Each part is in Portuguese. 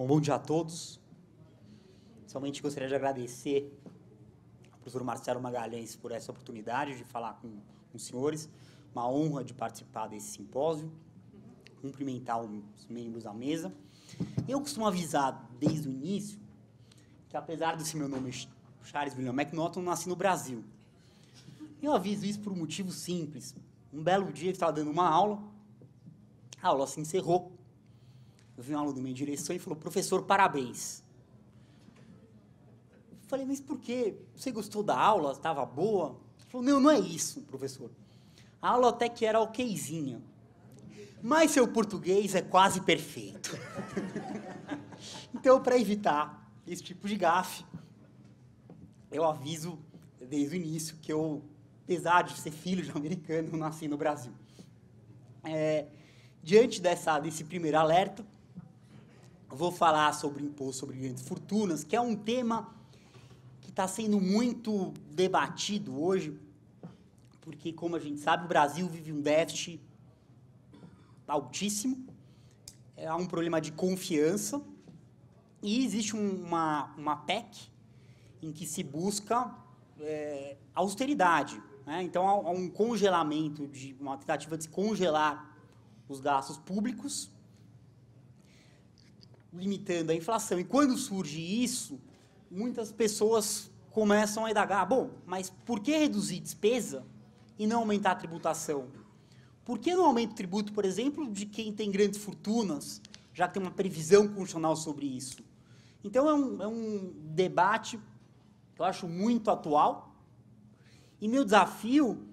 Um bom dia a todos. Somente gostaria de agradecer ao professor Marcelo Magalhães por essa oportunidade de falar com os senhores. Uma honra de participar desse simpósio. Cumprimentar os membros da mesa. Eu costumo avisar desde o início que, apesar desse meu nome Charles William McNaughton, nasci no Brasil. Eu aviso isso por um motivo simples. Um belo dia eu estava dando uma aula, a aula se encerrou eu vi um aluno em minha direção e falou: professor, parabéns. Eu falei, mas por quê? Você gostou da aula? Estava boa? Ele falou: não, não é isso, professor. A aula até que era okzinha. Mas seu português é quase perfeito. então, para evitar esse tipo de gafe, eu aviso desde o início que eu, apesar de ser filho de um americano, nasci no Brasil. É, diante dessa, desse primeiro alerta, vou falar sobre imposto sobre grandes fortunas, que é um tema que está sendo muito debatido hoje, porque, como a gente sabe, o Brasil vive um déficit altíssimo, é, há um problema de confiança, e existe uma, uma PEC em que se busca é, austeridade. Né? Então, há um congelamento, de uma tentativa de congelar os gastos públicos, limitando a inflação. E quando surge isso, muitas pessoas começam a indagar: ah, bom, mas por que reduzir despesa e não aumentar a tributação? Por que não aumenta o tributo, por exemplo, de quem tem grandes fortunas, já que tem uma previsão constitucional sobre isso? Então, é um, é um debate que eu acho muito atual. E meu desafio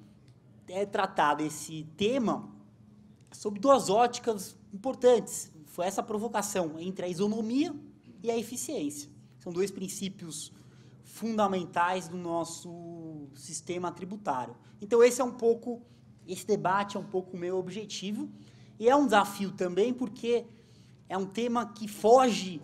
é tratar desse tema sob duas óticas importantes. Foi essa provocação entre a isonomia e a eficiência. São dois princípios fundamentais do nosso sistema tributário. Então esse é um pouco esse debate é um pouco o meu objetivo e é um desafio também porque é um tema que foge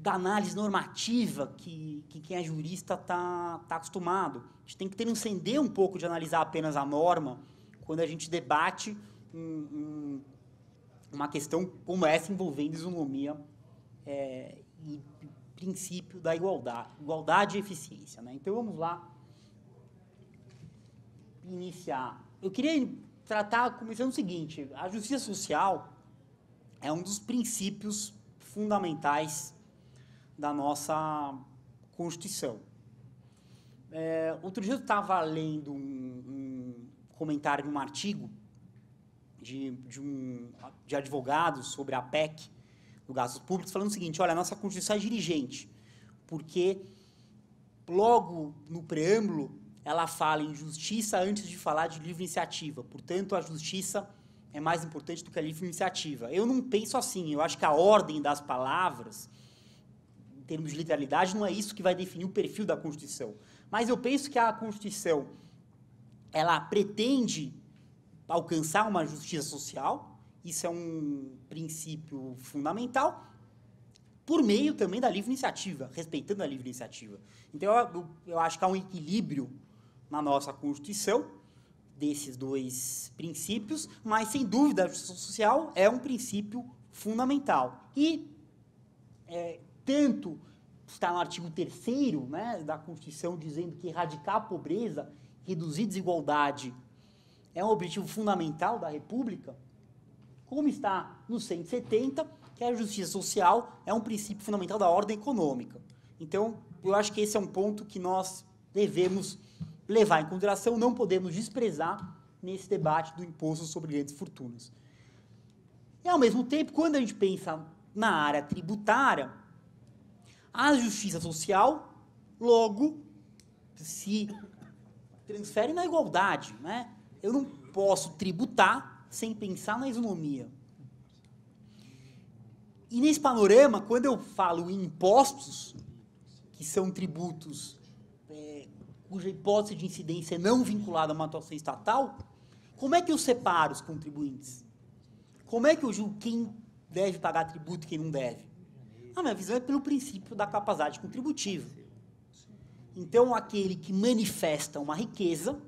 da análise normativa que, que quem é jurista está tá acostumado. A gente tem que transcender um pouco de analisar apenas a norma quando a gente debate um, uma questão como essa envolvendo isonomia é, e princípio da igualdade, igualdade e eficiência. Né? Então vamos lá iniciar. Eu queria tratar começando o seguinte: a justiça social é um dos princípios fundamentais da nossa Constituição. É, outro dia eu estava lendo um, um comentário de um artigo de, de, um, de advogados sobre a PEC do gastos públicos, falando o seguinte, olha, a nossa Constituição é dirigente, porque logo no preâmbulo ela fala em justiça antes de falar de livre iniciativa. Portanto, a justiça é mais importante do que a livre iniciativa. Eu não penso assim, eu acho que a ordem das palavras, em termos de literalidade, não é isso que vai definir o perfil da Constituição. Mas eu penso que a Constituição ela pretende alcançar uma justiça social, isso é um princípio fundamental, por meio também da livre iniciativa, respeitando a livre iniciativa. Então, eu, eu acho que há um equilíbrio na nossa Constituição desses dois princípios, mas, sem dúvida, a justiça social é um princípio fundamental. E, é, tanto está no artigo 3 né, da Constituição dizendo que erradicar a pobreza, reduzir desigualdade é um objetivo fundamental da República, como está no 170, que é a justiça social é um princípio fundamental da ordem econômica. Então, eu acho que esse é um ponto que nós devemos levar em consideração, não podemos desprezar nesse debate do imposto sobre grandes fortunas. E, ao mesmo tempo, quando a gente pensa na área tributária, a justiça social logo se transfere na igualdade, né? Eu não posso tributar sem pensar na isonomia. E nesse panorama, quando eu falo em impostos, que são tributos é, cuja hipótese de incidência é não vinculada a uma atuação estatal, como é que eu separo os contribuintes? Como é que eu julgo quem deve pagar tributo e quem não deve? A minha visão é pelo princípio da capacidade contributiva. Então, aquele que manifesta uma riqueza,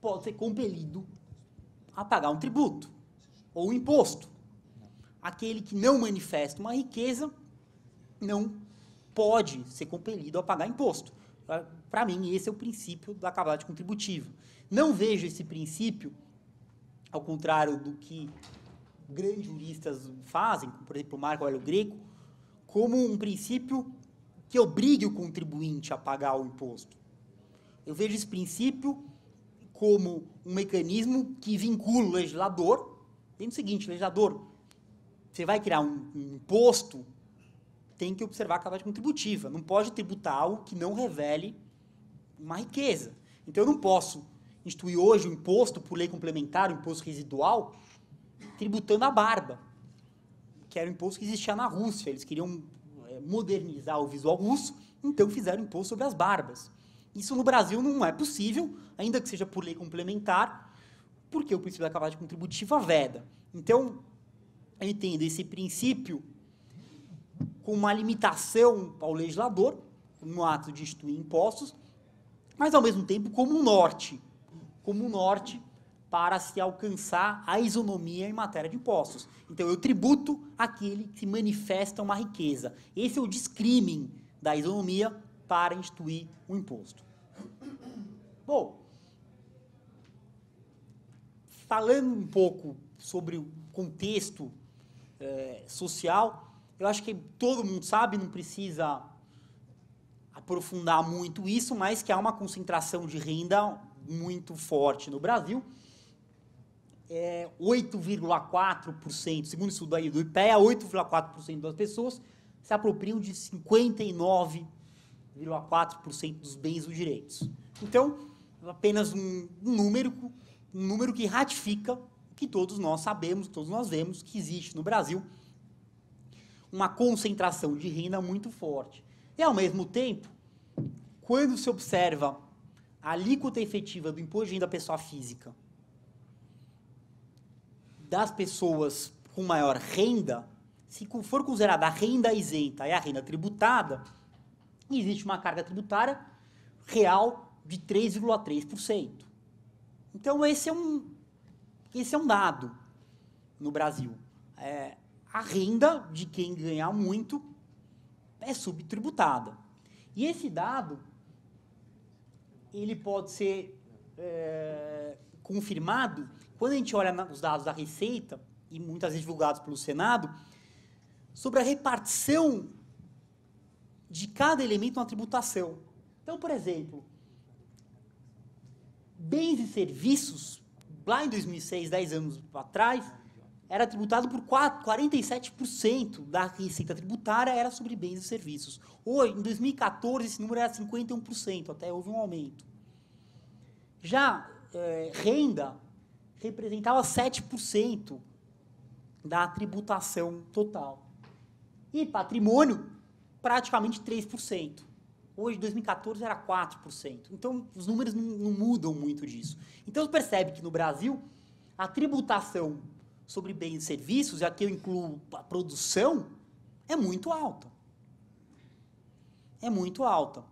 pode ser compelido a pagar um tributo ou um imposto. Aquele que não manifesta uma riqueza não pode ser compelido a pagar imposto. Para mim, esse é o princípio da cavalidade contributiva. Não vejo esse princípio, ao contrário do que grandes juristas fazem, como, por exemplo, Marco Aurélio Greco, como um princípio que obrigue o contribuinte a pagar o imposto. Eu vejo esse princípio como um mecanismo que vincula o legislador. Tem o seguinte, legislador, você vai criar um, um imposto, tem que observar a capacidade contributiva. Não pode tributar algo que não revele uma riqueza. Então, eu não posso instituir hoje o imposto por lei complementar, o imposto residual, tributando a barba, que era um imposto que existia na Rússia. Eles queriam eh, modernizar o visual russo, então fizeram imposto sobre as barbas. Isso no Brasil não é possível, ainda que seja por lei complementar, porque o princípio da capacidade contributiva veda. Então, eu entendo esse princípio com uma limitação ao legislador, no ato de instituir impostos, mas ao mesmo tempo como um norte, como um norte para se alcançar a isonomia em matéria de impostos. Então eu tributo aquele que manifesta uma riqueza. Esse é o discrimen da isonomia para instituir o imposto. Bom, falando um pouco sobre o contexto eh, social, eu acho que todo mundo sabe, não precisa aprofundar muito isso, mas que há uma concentração de renda muito forte no Brasil. É 8,4%, segundo o estudo aí do IPEA, 8,4% das pessoas se apropriam de 59% 0,4% dos bens ou direitos. Então, apenas um, um número, um número que ratifica o que todos nós sabemos, todos nós vemos que existe no Brasil uma concentração de renda muito forte. E ao mesmo tempo, quando se observa a alíquota efetiva do imposto de renda pessoa física das pessoas com maior renda, se for considerada a renda isenta e a renda tributada, existe uma carga tributária real de 3,3%. Então esse é um esse é um dado no Brasil. É, a renda de quem ganhar muito é subtributada. E esse dado ele pode ser é, confirmado quando a gente olha os dados da Receita e muitas vezes divulgados pelo Senado sobre a repartição de cada elemento uma tributação. Então, por exemplo, bens e serviços, lá em 2006, 10 anos atrás, era tributado por 4, 47% da receita tributária era sobre bens e serviços. Hoje, em 2014, esse número era 51%, até houve um aumento. Já é, renda representava 7% da tributação total. E patrimônio praticamente 3%. Hoje, 2014, era 4%. Então, os números não, não mudam muito disso. Então, você percebe que no Brasil, a tributação sobre bens e serviços, e aqui eu incluo a produção, é muito alta. É muito alta.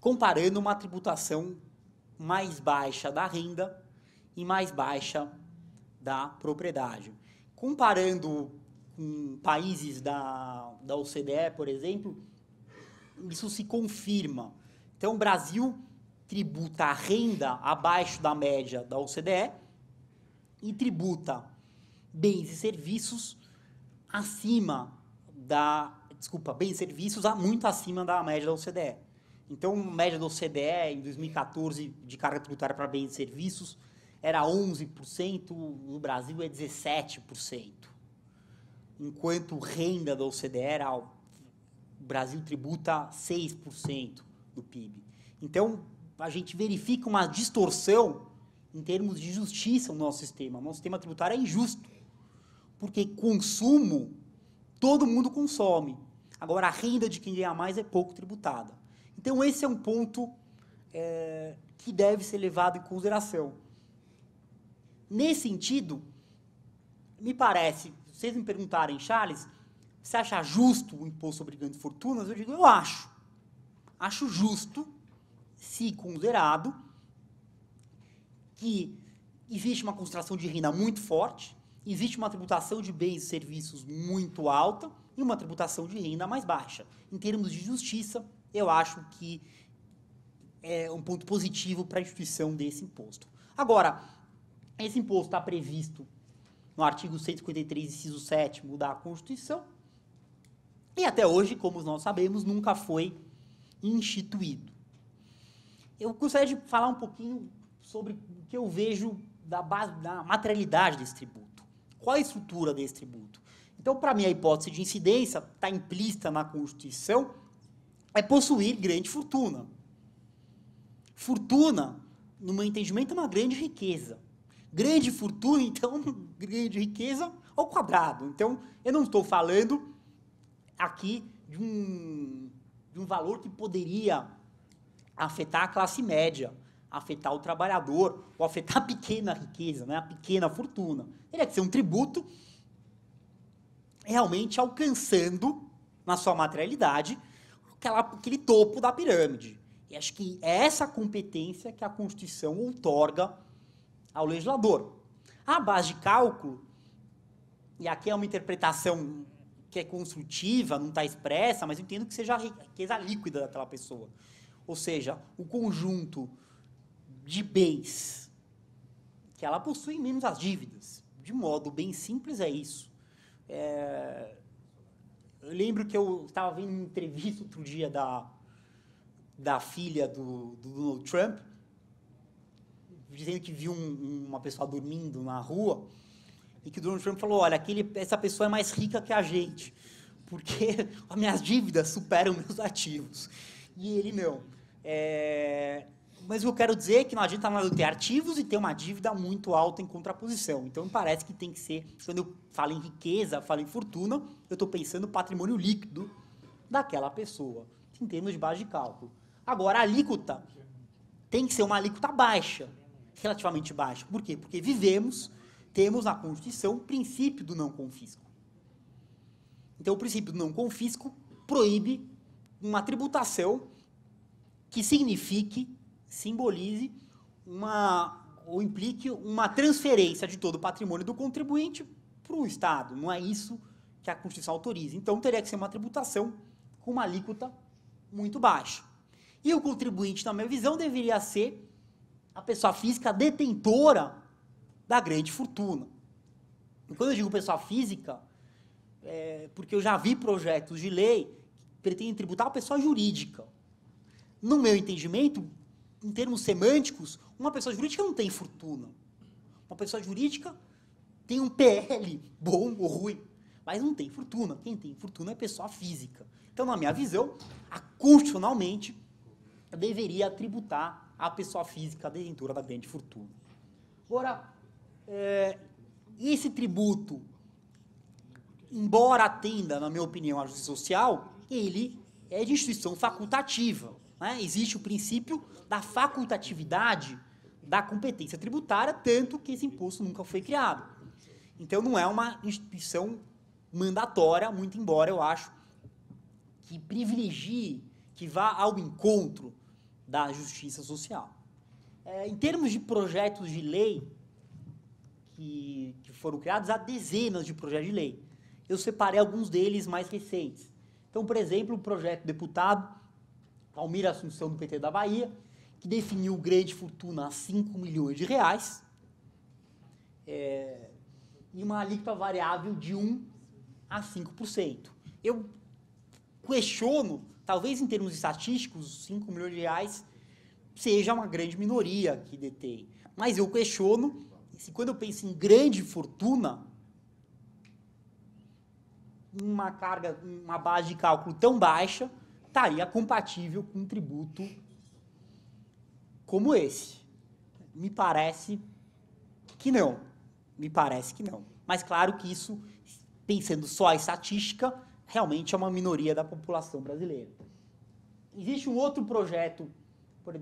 Comparando uma tributação mais baixa da renda e mais baixa da propriedade. Comparando em países da, da OCDE, por exemplo, isso se confirma. Então, o Brasil tributa a renda abaixo da média da OCDE e tributa bens e serviços acima da. Desculpa, bens e serviços muito acima da média da OCDE. Então, a média da OCDE em 2014 de carga tributária para bens e serviços era 11%, no Brasil é 17% enquanto renda da OCDE era o Brasil tributa 6% do PIB. Então, a gente verifica uma distorção em termos de justiça no nosso sistema. O nosso sistema tributário é injusto, porque consumo, todo mundo consome. Agora, a renda de quem ganha mais é pouco tributada. Então, esse é um ponto é, que deve ser levado em consideração. Nesse sentido, me parece se vocês me perguntarem, Charles, você acha justo o imposto sobre grandes fortunas? Eu digo, eu acho. Acho justo, se considerado, que existe uma concentração de renda muito forte, existe uma tributação de bens e serviços muito alta e uma tributação de renda mais baixa. Em termos de justiça, eu acho que é um ponto positivo para a instituição desse imposto. Agora, esse imposto está previsto no artigo 153, inciso 7 da Constituição, e até hoje, como nós sabemos, nunca foi instituído. Eu gostaria de falar um pouquinho sobre o que eu vejo da, base, da materialidade desse tributo. Qual a estrutura desse tributo? Então, para mim, a hipótese de incidência está implícita na Constituição é possuir grande fortuna. Fortuna, no meu entendimento, é uma grande riqueza grande fortuna, então grande riqueza ao quadrado. Então, eu não estou falando aqui de um, de um valor que poderia afetar a classe média, afetar o trabalhador, ou afetar a pequena riqueza, né? a pequena fortuna. Teria que ser um tributo realmente alcançando, na sua materialidade, aquela, aquele topo da pirâmide. E acho que é essa competência que a Constituição outorga ao legislador. A base de cálculo, e aqui é uma interpretação que é construtiva, não está expressa, mas eu entendo que seja a riqueza líquida daquela pessoa. Ou seja, o conjunto de bens que ela possui menos as dívidas. De modo bem simples é isso. É... Eu lembro que eu estava vendo uma entrevista outro dia da, da filha do, do Donald Trump, dizendo que viu um, uma pessoa dormindo na rua e que o Donald Trump falou: olha, aquele, essa pessoa é mais rica que a gente, porque as minhas dívidas superam meus ativos. E ele não. É... Mas eu quero dizer é que não adianta nada eu ter ativos e ter uma dívida muito alta em contraposição. Então, me parece que tem que ser, quando eu falo em riqueza, falo em fortuna, eu estou pensando no patrimônio líquido daquela pessoa, em termos de base de cálculo. Agora, a alíquota tem que ser uma alíquota baixa relativamente baixa. Por quê? Porque vivemos, temos na Constituição o princípio do não confisco. Então, o princípio do não confisco proíbe uma tributação que signifique, simbolize, uma, ou implique uma transferência de todo o patrimônio do contribuinte para o Estado. Não é isso que a Constituição autoriza. Então, teria que ser uma tributação com uma alíquota muito baixa. E o contribuinte, na minha visão, deveria ser a pessoa física detentora da grande fortuna. E quando eu digo pessoa física, é porque eu já vi projetos de lei que pretendem tributar a pessoa jurídica. No meu entendimento, em termos semânticos, uma pessoa jurídica não tem fortuna. Uma pessoa jurídica tem um PL bom ou ruim, mas não tem fortuna. Quem tem fortuna é pessoa física. Então, na minha visão, constitucionalmente, eu deveria tributar a pessoa física detentora da grande fortuna. Agora, é, esse tributo, embora atenda, na minha opinião, à justiça social, ele é de instituição facultativa. Né? Existe o princípio da facultatividade da competência tributária, tanto que esse imposto nunca foi criado. Então, não é uma instituição mandatória, muito embora eu acho que privilegie, que vá ao encontro da justiça social. É, em termos de projetos de lei que, que foram criados, há dezenas de projetos de lei. Eu separei alguns deles mais recentes. Então, por exemplo, o projeto deputado Almir Assunção do PT da Bahia, que definiu grande fortuna a 5 milhões de reais é, e uma alíquota variável de 1 a 5%. Eu questiono, talvez em termos estatísticos, 5 milhões de reais seja uma grande minoria que detém. Mas eu questiono se quando eu penso em grande fortuna, uma carga, uma base de cálculo tão baixa estaria compatível com um tributo como esse. Me parece que não. Me parece que não. Mas claro que isso, pensando só a estatística, realmente é uma minoria da população brasileira. Existe um outro projeto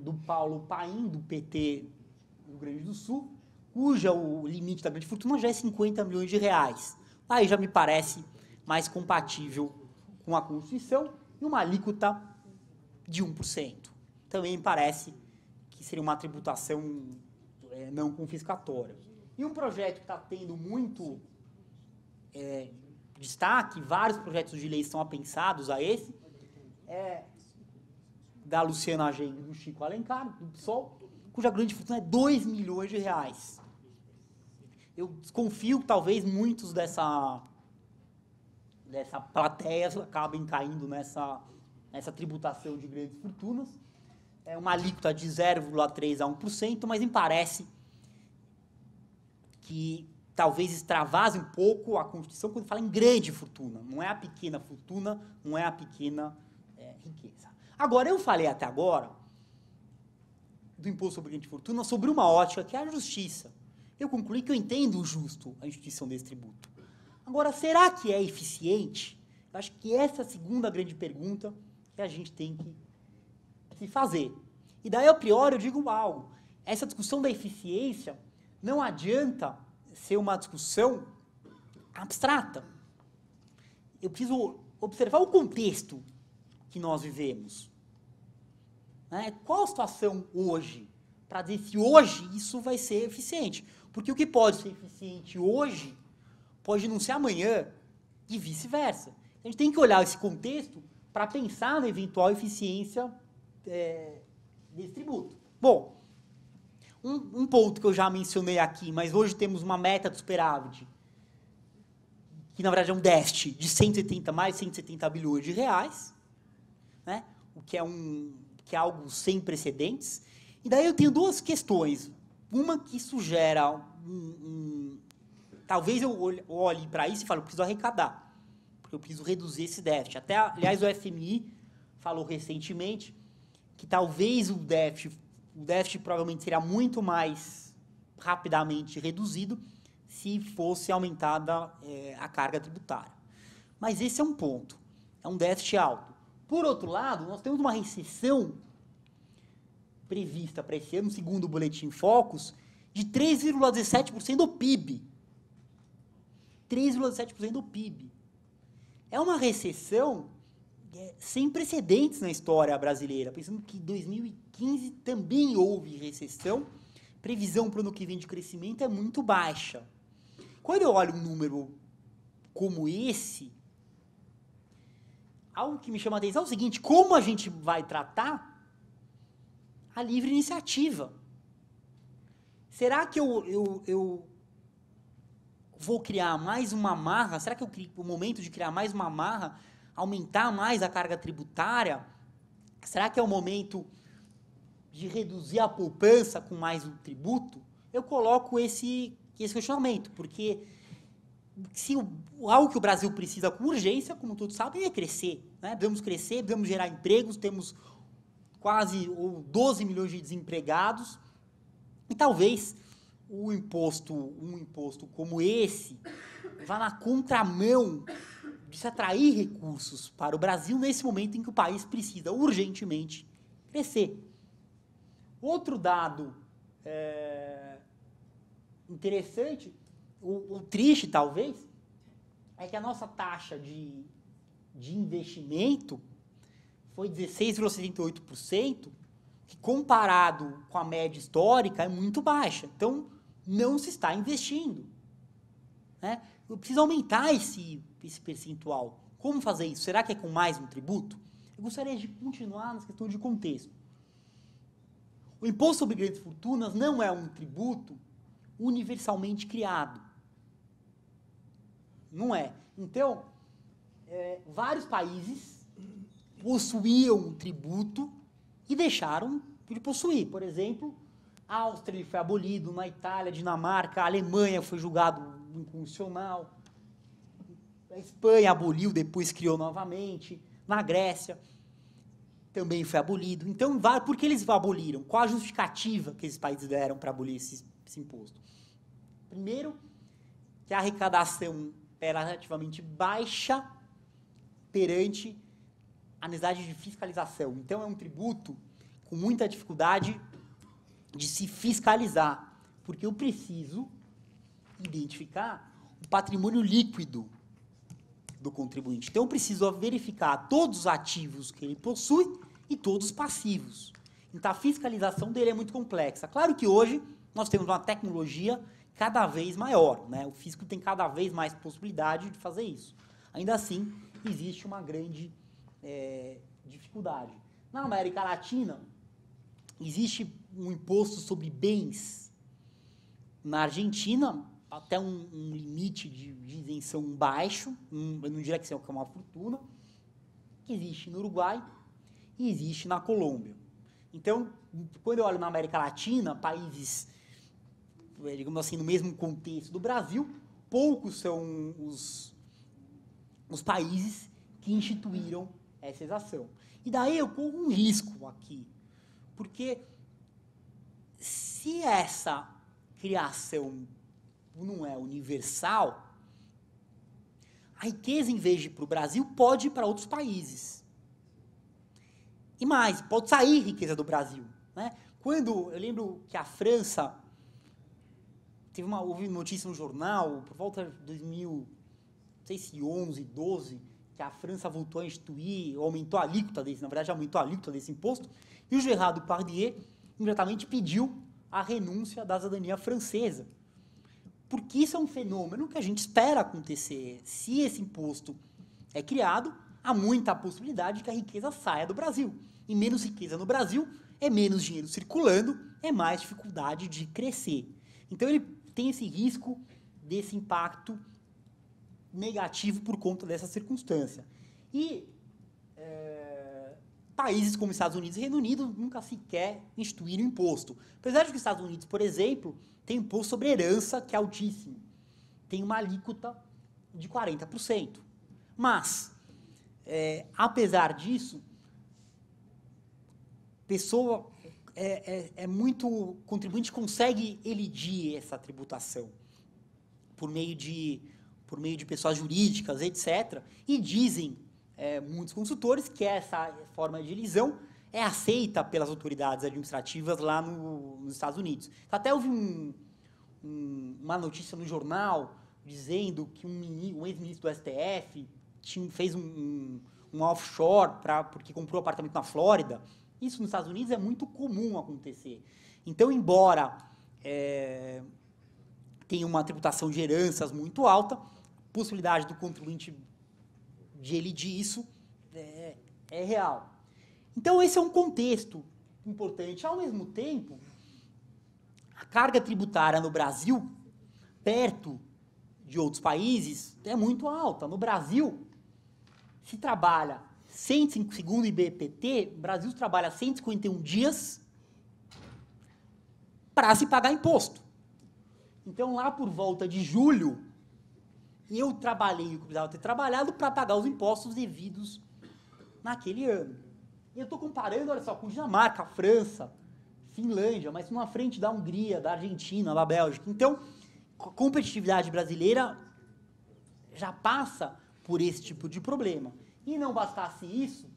do Paulo Paim, do PT do Rio Grande do Sul, cuja o limite da grande fortuna já é 50 milhões de reais. Aí já me parece mais compatível com a Constituição e uma alíquota de 1%. Também me parece que seria uma tributação é, não confiscatória. E um projeto que está tendo muito é, destaque, vários projetos de lei estão apensados a esse, é da Luciana Genga e do Chico Alencar, do PSOL, cuja grande fortuna é 2 milhões de reais. Eu desconfio que talvez muitos dessa, dessa plateia acabem caindo nessa, nessa tributação de grandes fortunas. É uma alíquota de 0,3% a 1%, mas me parece que talvez extravase um pouco a Constituição quando fala em grande fortuna. Não é a pequena fortuna, não é a pequena é, riqueza. Agora, eu falei até agora do imposto sobre grande fortuna sobre uma ótica que é a justiça. Eu concluí que eu entendo o justo a instituição desse tributo. Agora, será que é eficiente? Eu acho que essa é a segunda grande pergunta que a gente tem que se fazer. E daí, a priori, eu digo algo. Essa discussão da eficiência não adianta ser uma discussão abstrata. Eu preciso observar o contexto que nós vivemos. Né? Qual a situação hoje? Para dizer se hoje isso vai ser eficiente. Porque o que pode ser eficiente hoje pode não ser amanhã e vice-versa. A gente tem que olhar esse contexto para pensar na eventual eficiência é, desse tributo. Bom, um, um ponto que eu já mencionei aqui, mas hoje temos uma meta do superávit, que na verdade é um déficit de 170, mais 170 bilhões de reais, né? o que é, um, que é algo sem precedentes. E daí eu tenho duas questões. Uma que sugere um, um, talvez eu olhe para isso e fale, eu preciso arrecadar, porque eu preciso reduzir esse déficit. Até, aliás, o FMI falou recentemente que talvez o déficit o déficit provavelmente seria muito mais rapidamente reduzido se fosse aumentada é, a carga tributária. Mas esse é um ponto, é um déficit alto. Por outro lado, nós temos uma recessão prevista para esse ano, segundo o boletim Focus, de 3,17% do PIB. 3,7% do PIB. É uma recessão é, sem precedentes na história brasileira. Pensando que 2015 também houve recessão, previsão para o ano que vem de crescimento é muito baixa. Quando eu olho um número como esse, algo que me chama a atenção é o seguinte: como a gente vai tratar a livre iniciativa? Será que eu, eu, eu vou criar mais uma marra? Será que eu crio o momento de criar mais uma marra aumentar mais a carga tributária? Será que é o momento de reduzir a poupança com mais um tributo? Eu coloco esse, esse questionamento, porque se o, algo que o Brasil precisa com urgência, como todos sabem, é crescer. Né? Devemos crescer, devemos gerar empregos, temos quase 12 milhões de desempregados. E talvez o imposto, um imposto como esse, vá na contramão precisa atrair recursos para o Brasil nesse momento em que o país precisa urgentemente crescer. Outro dado é, interessante, ou triste talvez, é que a nossa taxa de, de investimento foi 16,78%, que comparado com a média histórica é muito baixa. Então, não se está investindo. Né? Eu preciso aumentar esse esse percentual. Como fazer isso? Será que é com mais um tributo? Eu gostaria de continuar na questão de contexto. O imposto sobre grandes fortunas não é um tributo universalmente criado. Não é. Então, é, vários países possuíam um tributo e deixaram de possuir. Por exemplo, a Áustria foi abolido, na Itália, Dinamarca, a Alemanha foi julgado inconstitucional. A Espanha aboliu, depois criou novamente. Na Grécia também foi abolido. Então, por que eles aboliram? Qual a justificativa que esses países deram para abolir esse, esse imposto? Primeiro, que a arrecadação era relativamente baixa perante a necessidade de fiscalização. Então, é um tributo com muita dificuldade de se fiscalizar, porque eu preciso identificar o patrimônio líquido do contribuinte. Então, eu preciso verificar todos os ativos que ele possui e todos os passivos. Então, a fiscalização dele é muito complexa. Claro que hoje nós temos uma tecnologia cada vez maior. Né? O fisco tem cada vez mais possibilidade de fazer isso. Ainda assim, existe uma grande é, dificuldade. Na América Latina, existe um imposto sobre bens. Na Argentina, até um, um limite de, de, isenção baixo, um, eu não diria que é, é uma fortuna, que existe no Uruguai e existe na Colômbia. Então, quando eu olho na América Latina, países, é, digamos assim, no mesmo contexto do Brasil, poucos são os, os países que instituíram essa exação. E daí eu corro um risco aqui, porque se essa criação Tipo, não é universal, a riqueza, em vez de ir para o Brasil, pode ir para outros países. E mais, pode sair riqueza do Brasil. Né? Quando, eu lembro que a França, teve uma, houve notícia no jornal, por volta de 2011, 12, que a França voltou a instituir, aumentou a alíquota desse, na verdade aumentou a alíquota desse imposto, e o Gerardo Pardier imediatamente pediu a renúncia da cidadania francesa. Porque isso é um fenômeno que a gente espera acontecer. Se esse imposto é criado, há muita possibilidade de que a riqueza saia do Brasil. E menos riqueza no Brasil é menos dinheiro circulando, é mais dificuldade de crescer. Então ele tem esse risco desse impacto negativo por conta dessa circunstância. E é, países como Estados Unidos e Reino Unido nunca sequer instituíram imposto. Apesar de que os Estados Unidos, por exemplo, tem imposto sobre herança que é altíssimo. Tem uma alíquota de 40%. Mas, é, apesar disso, pessoa é, é, é muito contribuinte consegue elidir essa tributação por meio de por meio de pessoas jurídicas, etc. E dizem é, muitos consultores, que é essa forma de lisão, é aceita pelas autoridades administrativas lá no, nos Estados Unidos. Tá, até houve um, um, uma notícia no jornal dizendo que um, um ex-ministro do STF tinha, fez um, offshore pra, porque comprou um apartamento na Flórida. Isso nos Estados Unidos é muito comum acontecer. Então, embora é, tenha uma tributação de heranças muito alta, a possibilidade do contribuinte ele disso é, é real. Então, esse é um contexto importante. Ao mesmo tempo, a carga tributária no Brasil, perto de outros países, é muito alta. No Brasil, se trabalha 105, segundo o IBPT, o Brasil trabalha 151 dias para se pagar imposto. Então, lá por volta de julho, eu trabalhei o que precisava ter trabalhado para pagar os impostos devidos naquele ano. E eu estou comparando, olha só, com Dinamarca, França, Finlândia, mas numa frente da Hungria, da Argentina, da Bélgica. Então, a competitividade brasileira já passa por esse tipo de problema. E não bastasse isso,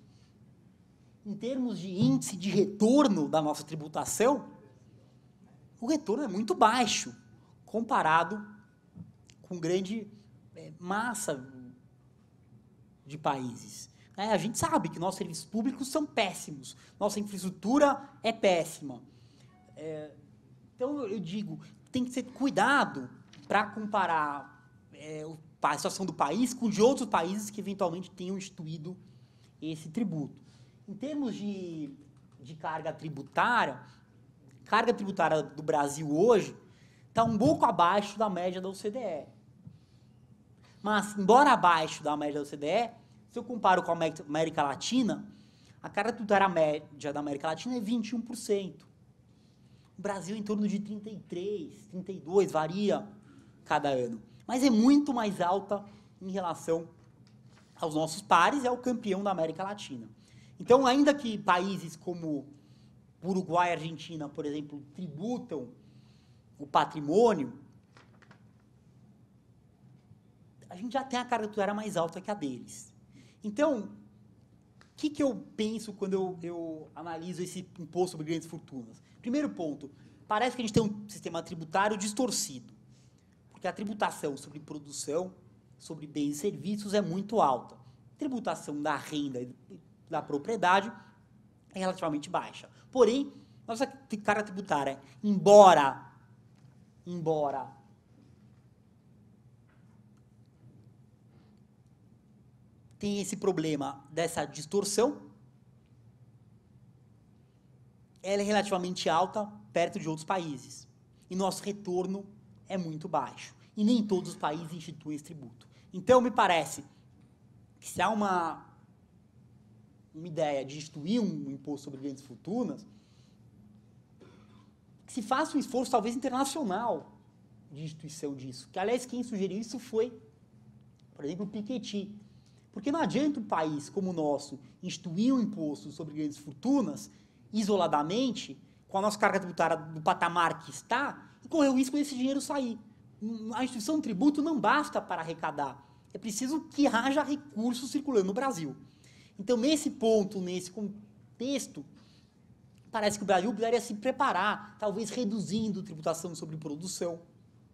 em termos de índice de retorno da nossa tributação, o retorno é muito baixo comparado com grande é massa de países. Né? A gente sabe que nossos serviços públicos são péssimos, nossa infraestrutura é péssima. É, então, eu digo, tem que ter cuidado para comparar é, a situação do país com de outros países que eventualmente tenham instituído esse tributo. Em termos de, de carga tributária, carga tributária do Brasil hoje está um pouco abaixo da média da OCDE. Mas, embora abaixo da média da OCDE, se eu comparo com a América Latina, a carga tributária média da América Latina é 21%. O Brasil é em torno de 33, 32, varia cada ano. Mas é muito mais alta em relação aos nossos pares, é o campeão da América Latina. Então, ainda que países como Uruguai e Argentina, por exemplo, tributam o patrimônio, a gente já tem a carga mais alta que a deles. Então, o que, que eu penso quando eu, eu analiso esse imposto sobre grandes fortunas? Primeiro ponto, parece que a gente tem um sistema tributário distorcido, porque a tributação sobre produção, sobre bens e serviços é muito alta. A tributação da renda e da propriedade é relativamente baixa. Porém, nossa carga tributária, embora, embora tem esse problema dessa distorção. Ela é relativamente alta perto de outros países. E nosso retorno é muito baixo. E nem todos os países instituem esse tributo. Então, me parece que se há uma, uma ideia de instituir um imposto sobre grandes fortunas, que se faça um esforço, talvez internacional, de instituição disso. Que, aliás, quem sugeriu isso foi, por exemplo, o Piketty, porque não adianta um país como o nosso instituir um imposto sobre grandes fortunas isoladamente, com a nossa carga tributária do patamar que está, e correr o risco desse dinheiro sair. Hum, a instituição de tributo não basta para arrecadar. É preciso que haja recursos circulando no Brasil. Então, nesse ponto, nesse contexto, parece que o Brasil precisaria se preparar, talvez reduzindo tributação sobre produção,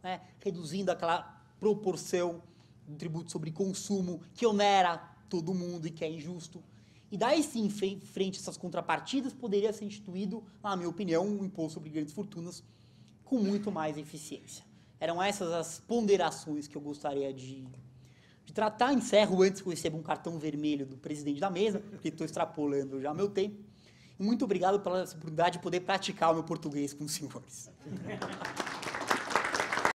né? reduzindo aquela proporção um tributo sobre consumo que onera todo mundo e que é injusto. E daí sim, frente a essas contrapartidas, poderia ser instituído, na minha opinião, um imposto sobre grandes fortunas com muito mais eficiência. Eram essas as ponderações que eu gostaria de, de tratar. Encerro antes que eu receba um cartão vermelho do presidente da mesa, porque estou extrapolando já meu tempo. E muito obrigado pela oportunidade de poder praticar o meu português com os senhores.